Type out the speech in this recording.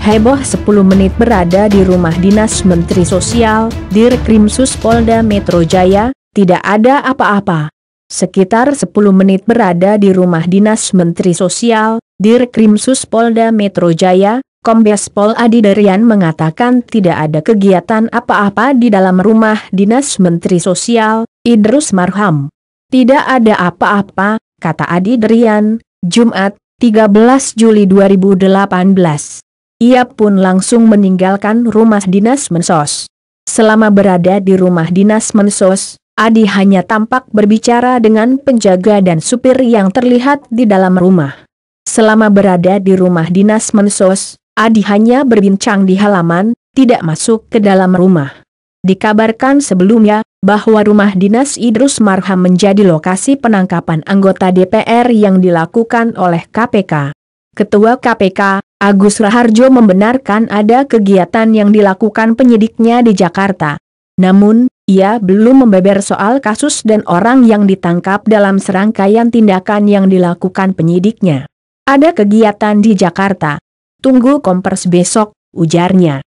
Heboh 10 menit berada di rumah dinas Menteri Sosial, Dirkrimsus Polda Metro Jaya, tidak ada apa-apa. Sekitar 10 menit berada di rumah dinas Menteri Sosial, Dirkrimsus Polda Metro Jaya, Kombes Pol Adi Derian mengatakan tidak ada kegiatan apa-apa di dalam rumah dinas Menteri Sosial, Idrus Marham. Tidak ada apa-apa, kata Adi Derian, Jumat, 13 Juli 2018. Ia pun langsung meninggalkan rumah dinas Mensos. Selama berada di rumah dinas Mensos, Adi hanya tampak berbicara dengan penjaga dan supir yang terlihat di dalam rumah. Selama berada di rumah dinas Mensos, Adi hanya berbincang di halaman, tidak masuk ke dalam rumah. Dikabarkan sebelumnya, bahwa rumah dinas Idrus Marham menjadi lokasi penangkapan anggota DPR yang dilakukan oleh KPK. Ketua KPK, Agus Raharjo membenarkan ada kegiatan yang dilakukan penyidiknya di Jakarta. Namun, ia belum membeber soal kasus dan orang yang ditangkap dalam serangkaian tindakan yang dilakukan penyidiknya. Ada kegiatan di Jakarta. Tunggu kompers besok, ujarnya.